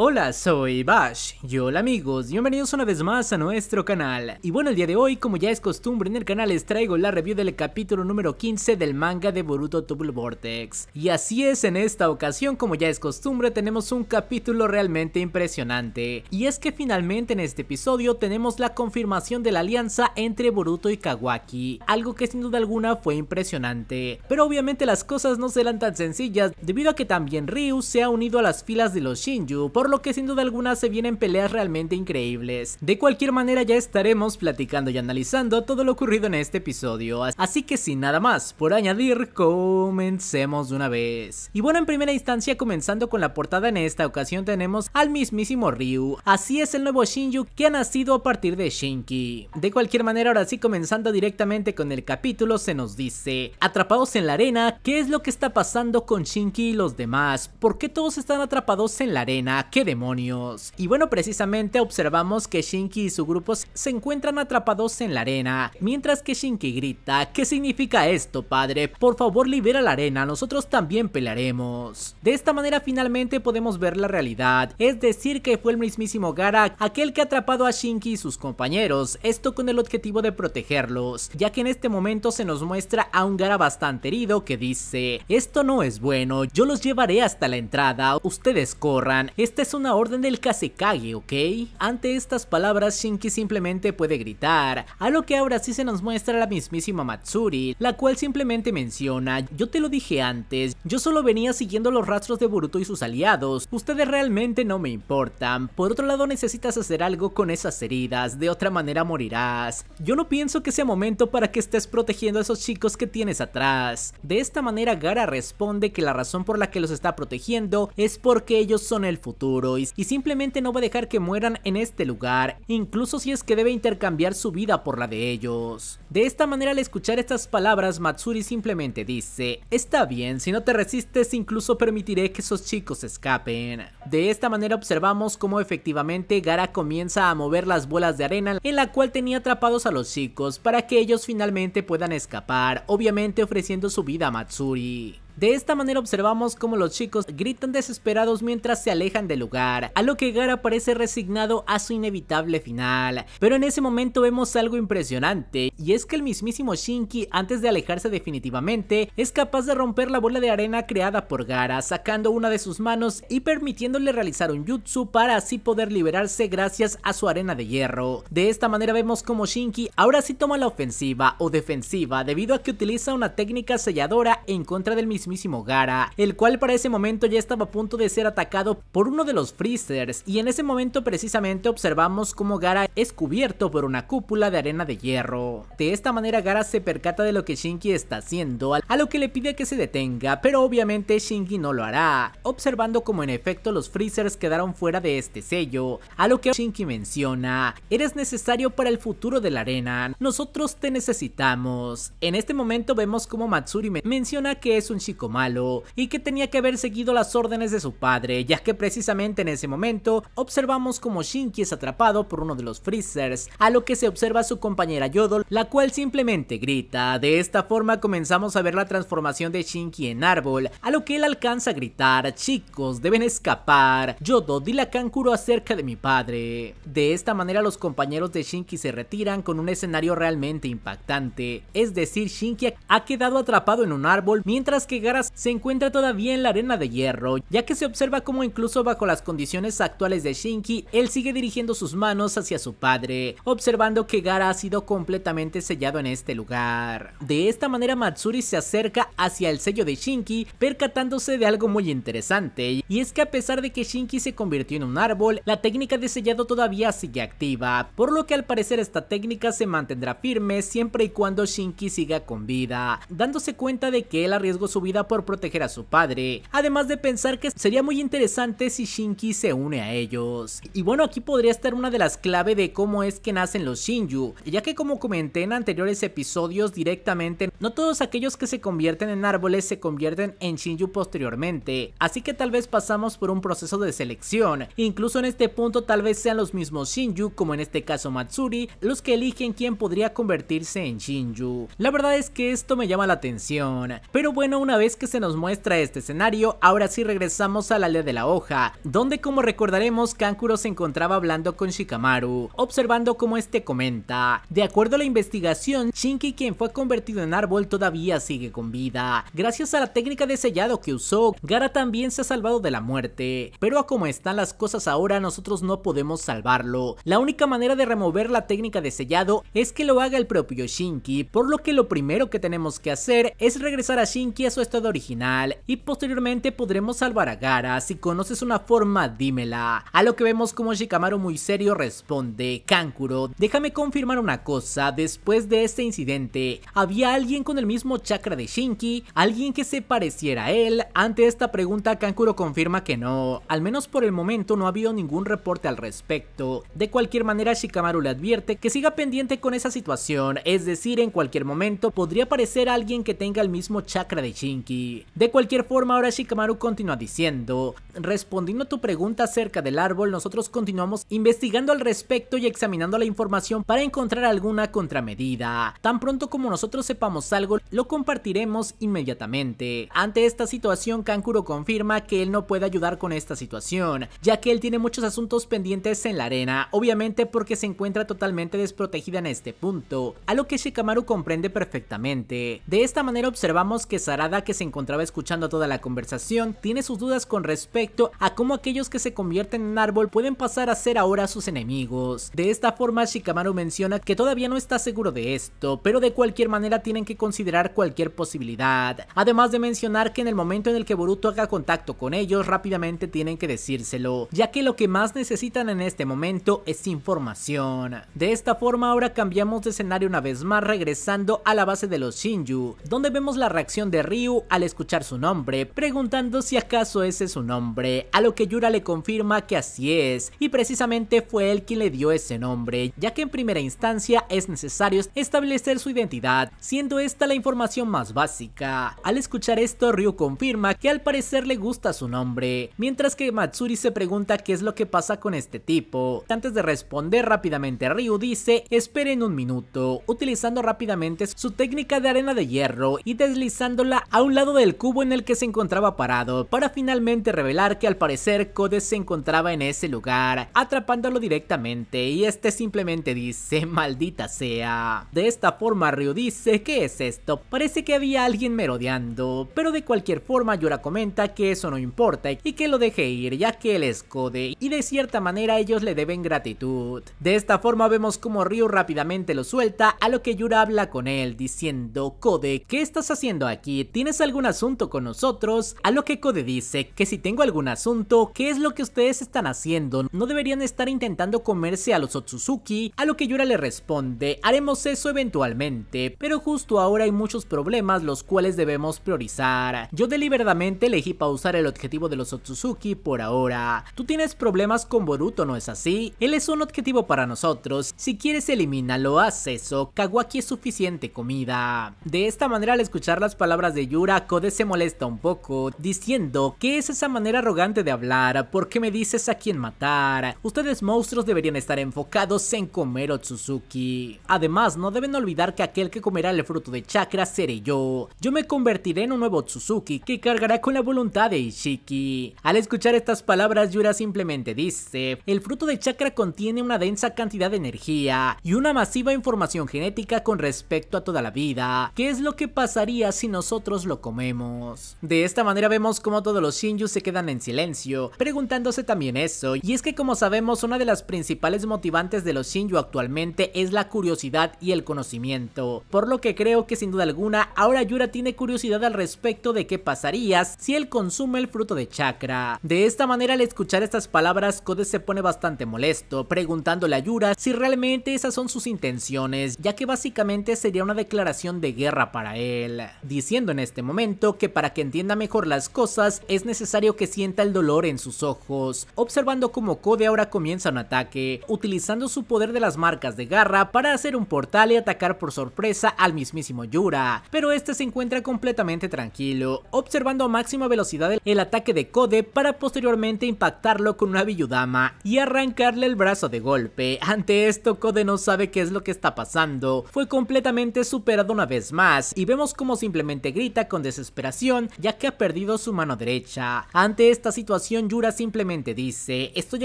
Hola, soy Bash. Y hola amigos, bienvenidos una vez más a nuestro canal. Y bueno, el día de hoy, como ya es costumbre en el canal, les traigo la review del capítulo número 15 del manga de Boruto Double Vortex. Y así es, en esta ocasión, como ya es costumbre, tenemos un capítulo realmente impresionante. Y es que finalmente en este episodio tenemos la confirmación de la alianza entre Boruto y Kawaki, algo que sin duda alguna fue impresionante. Pero obviamente las cosas no serán tan sencillas, debido a que también Ryu se ha unido a las filas de los Shinju, por lo que sin duda alguna se vienen peleas realmente increíbles. De cualquier manera ya estaremos platicando y analizando todo lo ocurrido en este episodio, así que sin nada más por añadir, comencemos de una vez. Y bueno, en primera instancia comenzando con la portada en esta ocasión tenemos al mismísimo Ryu, así es el nuevo Shinju que ha nacido a partir de Shinki. De cualquier manera ahora sí comenzando directamente con el capítulo se nos dice, atrapados en la arena, ¿qué es lo que está pasando con Shinki y los demás? ¿Por qué todos están atrapados en la arena? demonios? Y bueno, precisamente observamos que Shinki y su grupo se encuentran atrapados en la arena, mientras que Shinki grita, ¿qué significa esto, padre? Por favor libera la arena, nosotros también pelearemos. De esta manera finalmente podemos ver la realidad, es decir que fue el mismísimo Gara aquel que ha atrapado a Shinki y sus compañeros, esto con el objetivo de protegerlos, ya que en este momento se nos muestra a un Gara bastante herido que dice, esto no es bueno, yo los llevaré hasta la entrada, ustedes corran, este una orden del Kasekage, ¿ok? Ante estas palabras, Shinki simplemente puede gritar, a lo que ahora sí se nos muestra la mismísima Matsuri, la cual simplemente menciona, yo te lo dije antes, yo solo venía siguiendo los rastros de Boruto y sus aliados, ustedes realmente no me importan, por otro lado necesitas hacer algo con esas heridas, de otra manera morirás, yo no pienso que sea momento para que estés protegiendo a esos chicos que tienes atrás. De esta manera Gara responde que la razón por la que los está protegiendo es porque ellos son el futuro y, y simplemente no va a dejar que mueran en este lugar, incluso si es que debe intercambiar su vida por la de ellos. De esta manera al escuchar estas palabras Matsuri simplemente dice, está bien, si no te resistes incluso permitiré que esos chicos escapen. De esta manera observamos cómo efectivamente Gara comienza a mover las bolas de arena en la cual tenía atrapados a los chicos para que ellos finalmente puedan escapar, obviamente ofreciendo su vida a Matsuri. De esta manera observamos cómo los chicos gritan desesperados mientras se alejan del lugar, a lo que Gara parece resignado a su inevitable final. Pero en ese momento vemos algo impresionante, y es que el mismísimo Shinki, antes de alejarse definitivamente, es capaz de romper la bola de arena creada por Gara, sacando una de sus manos y permitiéndole realizar un jutsu para así poder liberarse gracias a su arena de hierro. De esta manera vemos cómo Shinki ahora sí toma la ofensiva o defensiva debido a que utiliza una técnica selladora en contra del mismo Gara, el cual para ese momento ya estaba a punto de ser atacado por uno de los Freezers y en ese momento precisamente observamos cómo Gara es cubierto por una cúpula de arena de hierro. De esta manera Gara se percata de lo que Shinki está haciendo, a lo que le pide que se detenga, pero obviamente Shinki no lo hará, observando como en efecto los Freezers quedaron fuera de este sello, a lo que Shinki menciona, eres necesario para el futuro de la arena, nosotros te necesitamos. En este momento vemos como Matsuri menciona que es un chico malo y que tenía que haber seguido las órdenes de su padre, ya que precisamente en ese momento observamos como Shinki es atrapado por uno de los freezers, a lo que se observa su compañera Yodol, la cual simplemente grita. De esta forma comenzamos a ver la transformación de Shinki en árbol, a lo que él alcanza a gritar, chicos, deben escapar, Yodo, dile a Kankuro acerca de mi padre. De esta manera los compañeros de Shinki se retiran con un escenario realmente impactante, es decir, Shinki ha quedado atrapado en un árbol mientras que se encuentra todavía en la arena de hierro, ya que se observa cómo incluso bajo las condiciones actuales de Shinki, él sigue dirigiendo sus manos hacia su padre, observando que Gara ha sido completamente sellado en este lugar. De esta manera Matsuri se acerca hacia el sello de Shinki, percatándose de algo muy interesante, y es que a pesar de que Shinki se convirtió en un árbol, la técnica de sellado todavía sigue activa, por lo que al parecer esta técnica se mantendrá firme siempre y cuando Shinki siga con vida, dándose cuenta de que él arriesgó su vida por proteger a su padre, además de pensar que sería muy interesante si Shinki se une a ellos. Y bueno, aquí podría estar una de las claves de cómo es que nacen los Shinju, ya que como comenté en anteriores episodios directamente, no todos aquellos que se convierten en árboles se convierten en Shinju posteriormente, así que tal vez pasamos por un proceso de selección, incluso en este punto tal vez sean los mismos Shinju, como en este caso Matsuri, los que eligen quién podría convertirse en Shinju. La verdad es que esto me llama la atención, pero bueno, una es que se nos muestra este escenario, ahora sí regresamos al ley de la hoja, donde como recordaremos Kankuro se encontraba hablando con Shikamaru, observando cómo este comenta. De acuerdo a la investigación, Shinki quien fue convertido en árbol todavía sigue con vida. Gracias a la técnica de sellado que usó, Gara también se ha salvado de la muerte, pero a como están las cosas ahora nosotros no podemos salvarlo. La única manera de remover la técnica de sellado es que lo haga el propio Shinki, por lo que lo primero que tenemos que hacer es regresar a Shinki a su de original y posteriormente podremos salvar a Gara. Si conoces una forma, dímela. A lo que vemos como Shikamaru muy serio responde, Kankuro, déjame confirmar una cosa, después de este incidente, ¿había alguien con el mismo chakra de Shinki? ¿Alguien que se pareciera a él? Ante esta pregunta, Kankuro confirma que no, al menos por el momento no ha habido ningún reporte al respecto. De cualquier manera, Shikamaru le advierte que siga pendiente con esa situación, es decir, en cualquier momento podría aparecer alguien que tenga el mismo chakra de Shinki de cualquier forma, ahora Shikamaru continúa diciendo, respondiendo a tu pregunta acerca del árbol, nosotros continuamos investigando al respecto y examinando la información para encontrar alguna contramedida. Tan pronto como nosotros sepamos algo, lo compartiremos inmediatamente. Ante esta situación, Kankuro confirma que él no puede ayudar con esta situación, ya que él tiene muchos asuntos pendientes en la arena, obviamente porque se encuentra totalmente desprotegida en este punto, a lo que Shikamaru comprende perfectamente. De esta manera observamos que Sarada que se encontraba escuchando toda la conversación, tiene sus dudas con respecto a cómo aquellos que se convierten en árbol pueden pasar a ser ahora sus enemigos. De esta forma, Shikamaru menciona que todavía no está seguro de esto, pero de cualquier manera tienen que considerar cualquier posibilidad. Además de mencionar que en el momento en el que Boruto haga contacto con ellos, rápidamente tienen que decírselo, ya que lo que más necesitan en este momento es información. De esta forma, ahora cambiamos de escenario una vez más, regresando a la base de los Shinju, donde vemos la reacción de Ryu al escuchar su nombre, preguntando si acaso ese es su nombre, a lo que Yura le confirma que así es, y precisamente fue él quien le dio ese nombre, ya que en primera instancia es necesario establecer su identidad, siendo esta la información más básica. Al escuchar esto, Ryu confirma que al parecer le gusta su nombre, mientras que Matsuri se pregunta qué es lo que pasa con este tipo. Antes de responder rápidamente, Ryu dice, esperen un minuto, utilizando rápidamente su técnica de arena de hierro y deslizándola a un lado del cubo en el que se encontraba parado, para finalmente revelar que al parecer Code se encontraba en ese lugar, atrapándolo directamente y este simplemente dice, maldita sea. De esta forma Ryu dice, ¿qué es esto? Parece que había alguien merodeando, pero de cualquier forma Yura comenta que eso no importa y que lo deje ir ya que él es Code y de cierta manera ellos le deben gratitud. De esta forma vemos como Ryu rápidamente lo suelta a lo que Yura habla con él diciendo, Code, ¿qué estás haciendo aquí? ¿Tienes algún asunto con nosotros? A lo que Code dice que si tengo algún asunto, ¿qué es lo que ustedes están haciendo? ¿No deberían estar intentando comerse a los Otsuzuki? A lo que Yura le responde, haremos eso eventualmente, pero justo ahora hay muchos problemas los cuales debemos priorizar. Yo deliberadamente elegí pausar el objetivo de los Otsuzuki por ahora. Tú tienes problemas con Boruto, ¿no es así? Él es un objetivo para nosotros. Si quieres elimínalo, haz eso. Kawaki es suficiente comida. De esta manera al escuchar las palabras de Yura, code se molesta un poco, diciendo que es esa manera arrogante de hablar, ¿por qué me dices a quién matar? Ustedes monstruos deberían estar enfocados en comer Otsuzuki... Además, no deben olvidar que aquel que comerá el fruto de chakra seré yo. Yo me convertiré en un nuevo Otsuzuki... que cargará con la voluntad de Ishiki. Al escuchar estas palabras, Yura simplemente dice, el fruto de chakra contiene una densa cantidad de energía y una masiva información genética con respecto a toda la vida. ¿Qué es lo que pasaría si nosotros lo comemos. De esta manera vemos cómo todos los Shinju se quedan en silencio, preguntándose también eso, y es que como sabemos una de las principales motivantes de los Shinju actualmente es la curiosidad y el conocimiento, por lo que creo que sin duda alguna ahora Yura tiene curiosidad al respecto de qué pasaría si él consume el fruto de chakra. De esta manera al escuchar estas palabras Kode se pone bastante molesto, preguntándole a Yura si realmente esas son sus intenciones, ya que básicamente sería una declaración de guerra para él, diciendo en este este momento que para que entienda mejor las cosas es necesario que sienta el dolor en sus ojos, observando como Code ahora comienza un ataque, utilizando su poder de las marcas de garra para hacer un portal y atacar por sorpresa al mismísimo Yura, pero este se encuentra completamente tranquilo, observando a máxima velocidad el ataque de Code para posteriormente impactarlo con una Villudama y arrancarle el brazo de golpe, ante esto Code no sabe qué es lo que está pasando, fue completamente superado una vez más y vemos como simplemente grita con desesperación ya que ha perdido su mano derecha. Ante esta situación Yura simplemente dice, estoy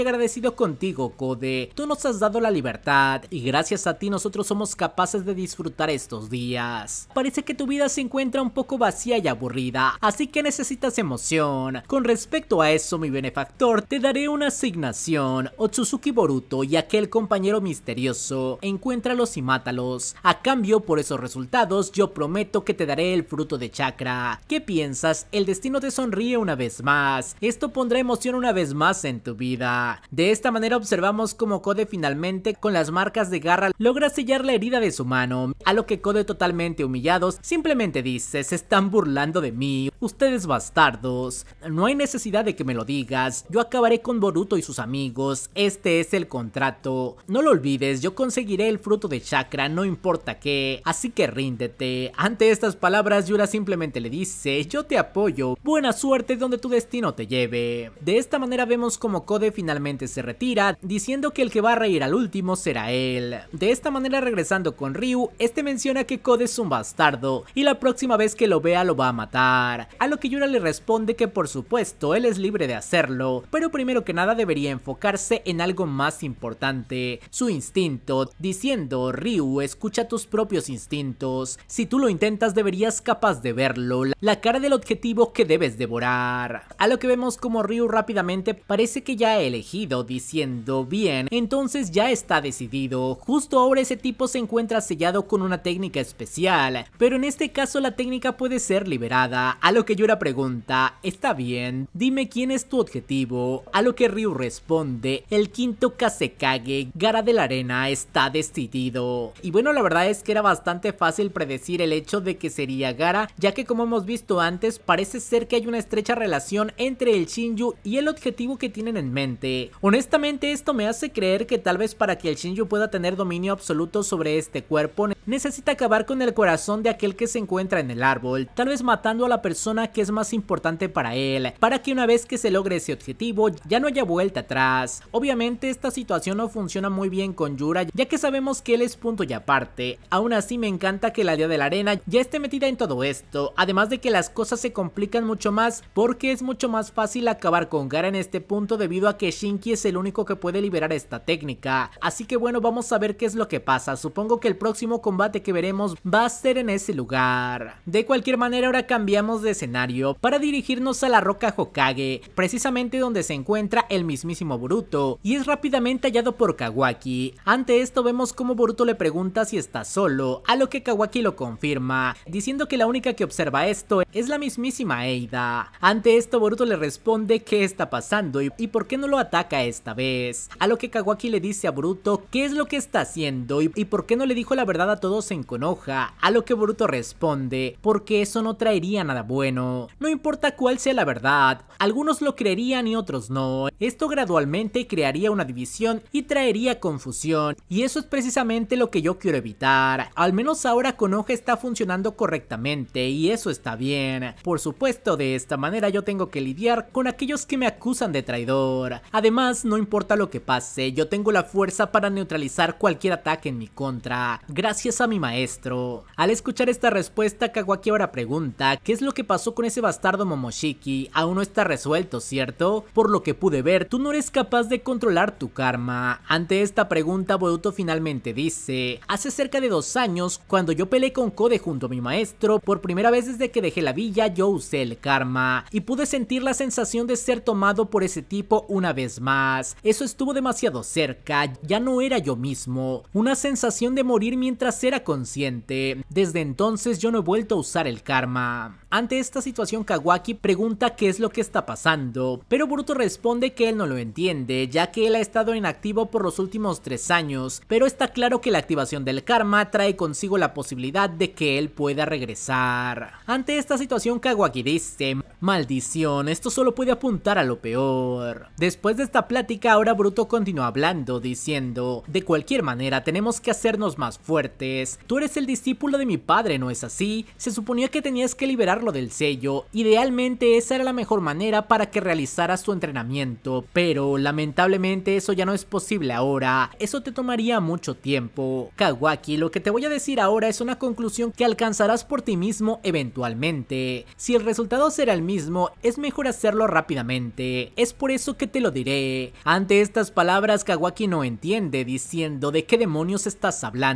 agradecido contigo Kode, tú nos has dado la libertad y gracias a ti nosotros somos capaces de disfrutar estos días. Parece que tu vida se encuentra un poco vacía y aburrida, así que necesitas emoción. Con respecto a eso mi benefactor, te daré una asignación. Otsuzuki Boruto y aquel compañero misterioso, encuéntralos y mátalos. A cambio por esos resultados yo prometo que te daré el fruto de chakra ¿Qué piensas? El destino te sonríe una vez más. Esto pondrá emoción una vez más en tu vida. De esta manera observamos cómo Code finalmente con las marcas de garra logra sellar la herida de su mano, a lo que Code totalmente humillados simplemente dice, se están burlando de mí, ustedes bastardos. No hay necesidad de que me lo digas, yo acabaré con Boruto y sus amigos, este es el contrato. No lo olvides, yo conseguiré el fruto de chakra, no importa qué, así que ríndete. Ante estas palabras Yura simplemente le dice yo te apoyo, buena suerte donde tu destino te lleve. De esta manera vemos como Code finalmente se retira, diciendo que el que va a reír al último será él. De esta manera regresando con Ryu, este menciona que Code es un bastardo y la próxima vez que lo vea lo va a matar, a lo que Yura le responde que por supuesto él es libre de hacerlo, pero primero que nada debería enfocarse en algo más importante, su instinto, diciendo Ryu escucha tus propios instintos, si tú lo intentas deberías capaz de verlo la cara del objetivo que debes devorar. A lo que vemos como Ryu rápidamente parece que ya ha elegido, diciendo bien, entonces ya está decidido. Justo ahora ese tipo se encuentra sellado con una técnica especial, pero en este caso la técnica puede ser liberada, a lo que Yura pregunta, está bien, dime quién es tu objetivo, a lo que Ryu responde, el quinto Kasekage, Gara de la Arena, está decidido. Y bueno, la verdad es que era bastante fácil predecir el hecho de que sería Gara, ya que como hemos visto antes, parece ser que hay una estrecha relación entre el Shinju y el objetivo que tienen en mente. Honestamente esto me hace creer que tal vez para que el Shinju pueda tener dominio absoluto sobre este cuerpo necesita acabar con el corazón de aquel que se encuentra en el árbol, tal vez matando a la persona que es más importante para él, para que una vez que se logre ese objetivo ya no haya vuelta atrás. Obviamente esta situación no funciona muy bien con Yura ya que sabemos que él es punto y aparte, aún así me encanta que la Día de la Arena ya esté metida en todo esto, además de que las cosas se complican mucho más porque es mucho más fácil acabar con Gara en este punto debido a que Shinki es el único que puede liberar esta técnica, así que bueno vamos a ver qué es lo que pasa, supongo que el próximo combate que veremos va a ser en ese lugar. De cualquier manera ahora cambiamos de escenario para dirigirnos a la roca Hokage, precisamente donde se encuentra el mismísimo Boruto, y es rápidamente hallado por Kawaki. Ante esto vemos como Boruto le pregunta si está solo, a lo que Kawaki lo confirma, diciendo que la única que observa esto es la mismísima Eida. Ante esto Boruto le responde qué está pasando y, por qué no lo ataca esta vez, a lo que Kawaki le dice a Boruto qué es lo que está haciendo y, y por qué no le dijo la verdad a todos en enconoja, a lo que Bruto responde, porque eso no traería nada bueno. No importa cuál sea la verdad, algunos lo creerían y otros no. Esto gradualmente crearía una división y traería confusión, y eso es precisamente lo que yo quiero evitar. Al menos ahora Konoha está funcionando correctamente y eso está bien. Por supuesto, de esta manera yo tengo que lidiar con aquellos que me acusan de traidor. Además, no importa lo que pase, yo tengo la fuerza para neutralizar cualquier ataque en mi contra. Gracias a mi maestro. Al escuchar esta respuesta, Kawaki ahora pregunta, ¿qué es lo que pasó con ese bastardo Momoshiki? Aún no está resuelto, ¿cierto? Por lo que pude ver, tú no eres capaz de controlar tu karma. Ante esta pregunta, Boruto finalmente dice, hace cerca de dos años, cuando yo peleé con Kode junto a mi maestro, por primera vez desde que dejé la villa, yo usé el karma, y pude sentir la sensación de ser tomado por ese tipo una vez más. Eso estuvo demasiado cerca, ya no era yo mismo. Una sensación de morir mientras era consciente. Desde entonces yo no he vuelto a usar el karma. Ante esta situación Kawaki pregunta qué es lo que está pasando, pero bruto responde que él no lo entiende, ya que él ha estado inactivo por los últimos tres años, pero está claro que la activación del karma trae consigo la posibilidad de que él pueda regresar. Ante esta situación Kawaki dice, maldición, esto solo puede apuntar a lo peor. Después de esta plática ahora bruto continúa hablando, diciendo, de cualquier manera tenemos que hacernos más fuertes tú eres el discípulo de mi padre, ¿no es así? Se suponía que tenías que liberarlo del sello, idealmente esa era la mejor manera para que realizaras tu entrenamiento, pero lamentablemente eso ya no es posible ahora, eso te tomaría mucho tiempo. Kawaki, lo que te voy a decir ahora es una conclusión que alcanzarás por ti mismo eventualmente. Si el resultado será el mismo, es mejor hacerlo rápidamente, es por eso que te lo diré. Ante estas palabras, Kawaki no entiende, diciendo de qué demonios estás hablando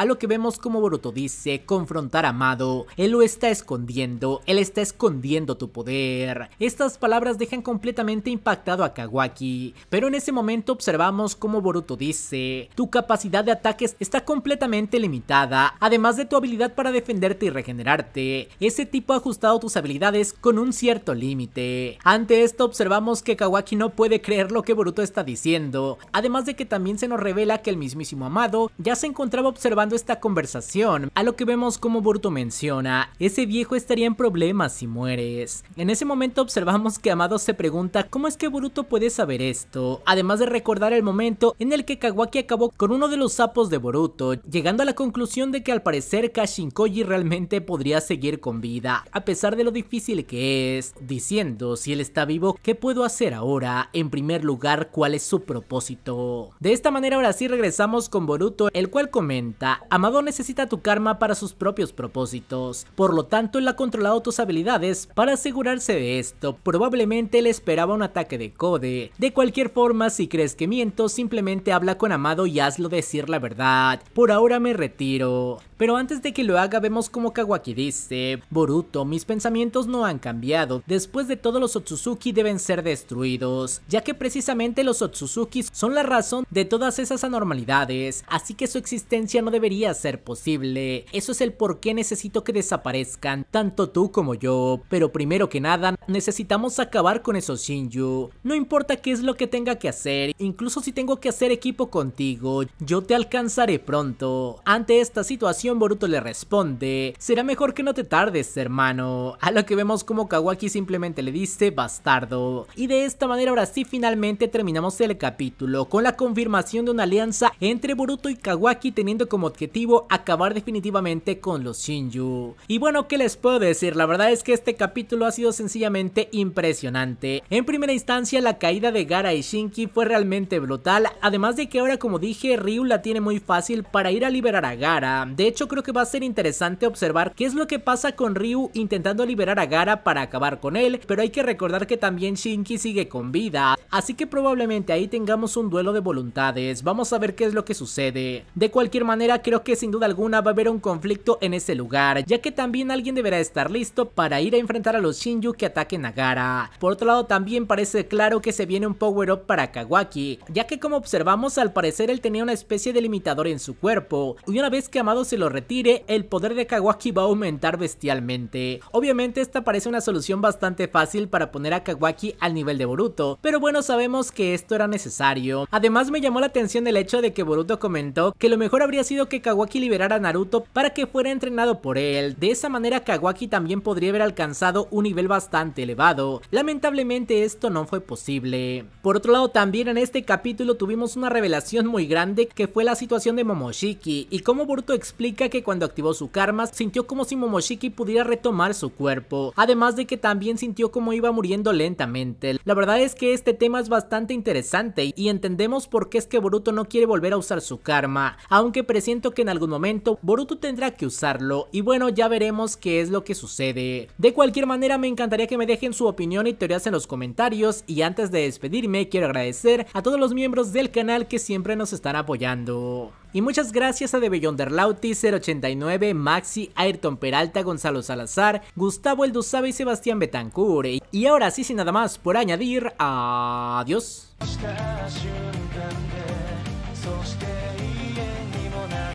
a lo que vemos como Boruto dice confrontar a Amado, él lo está escondiendo, él está escondiendo tu poder. Estas palabras dejan completamente impactado a Kawaki, pero en ese momento observamos como Boruto dice, tu capacidad de ataques está completamente limitada, además de tu habilidad para defenderte y regenerarte. Ese tipo ha ajustado tus habilidades con un cierto límite. Ante esto observamos que Kawaki no puede creer lo que Boruto está diciendo, además de que también se nos revela que el mismísimo Amado ya se encontraba observando esta conversación, a lo que vemos como Boruto menciona, ese viejo estaría en problemas si mueres. En ese momento observamos que Amado se pregunta cómo es que Boruto puede saber esto, además de recordar el momento en el que Kawaki acabó con uno de los sapos de Boruto, llegando a la conclusión de que al parecer Kashinkoji realmente podría seguir con vida, a pesar de lo difícil que es, diciendo si él está vivo, ¿qué puedo hacer ahora? En primer lugar, ¿cuál es su propósito? De esta manera ahora sí regresamos con Boruto, el cual comenta, Amado necesita tu karma para sus propios propósitos, por lo tanto él ha controlado tus habilidades para asegurarse de esto. Probablemente él esperaba un ataque de Code. De cualquier forma, si crees que miento, simplemente habla con Amado y hazlo decir la verdad. Por ahora me retiro. Pero antes de que lo haga vemos como Kawaki dice, Boruto, mis pensamientos no han cambiado, después de todo los Otsutsuki deben ser destruidos, ya que precisamente los Otsutsuki son la razón de todas esas anormalidades, así que su existencia no debe debería ser posible. Eso es el por qué necesito que desaparezcan, tanto tú como yo. Pero primero que nada, necesitamos acabar con esos Shinju. No importa qué es lo que tenga que hacer, incluso si tengo que hacer equipo contigo, yo te alcanzaré pronto. Ante esta situación, Boruto le responde, será mejor que no te tardes, hermano. A lo que vemos como Kawaki simplemente le dice, bastardo. Y de esta manera ahora sí finalmente terminamos el capítulo, con la confirmación de una alianza entre Boruto y Kawaki teniendo como objetivo acabar definitivamente con los Shinju. Y bueno, ¿qué les puedo decir? La verdad es que este capítulo ha sido sencillamente impresionante. En primera instancia, la caída de Gara y Shinki fue realmente brutal, además de que ahora como dije, Ryu la tiene muy fácil para ir a liberar a Gara. De hecho, creo que va a ser interesante observar qué es lo que pasa con Ryu intentando liberar a Gara para acabar con él, pero hay que recordar que también Shinki sigue con vida, así que probablemente ahí tengamos un duelo de voluntades. Vamos a ver qué es lo que sucede. De cualquier manera, creo que sin duda alguna va a haber un conflicto en ese lugar, ya que también alguien deberá estar listo para ir a enfrentar a los Shinju que ataquen a Gara. Por otro lado también parece claro que se viene un power up para Kawaki, ya que como observamos al parecer él tenía una especie de limitador en su cuerpo, y una vez que Amado se lo retire, el poder de Kawaki va a aumentar bestialmente. Obviamente esta parece una solución bastante fácil para poner a Kawaki al nivel de Boruto, pero bueno sabemos que esto era necesario. Además me llamó la atención el hecho de que Boruto comentó que lo mejor habría sido que Kawaki liberara a Naruto para que fuera entrenado por él. De esa manera Kawaki también podría haber alcanzado un nivel bastante elevado. Lamentablemente esto no fue posible. Por otro lado también en este capítulo tuvimos una revelación muy grande que fue la situación de Momoshiki y cómo Boruto explica que cuando activó su karma sintió como si Momoshiki pudiera retomar su cuerpo, además de que también sintió como iba muriendo lentamente. La verdad es que este tema es bastante interesante y entendemos por qué es que Boruto no quiere volver a usar su karma, aunque presiente que en algún momento Boruto tendrá que usarlo y bueno ya veremos qué es lo que sucede. De cualquier manera me encantaría que me dejen su opinión y teorías en los comentarios y antes de despedirme quiero agradecer a todos los miembros del canal que siempre nos están apoyando. Y muchas gracias a The Beyonder Lauti, 089, Maxi, Ayrton Peralta, Gonzalo Salazar, Gustavo Elduzabe y Sebastián Betancur Y ahora sí, sin nada más por añadir, adiós.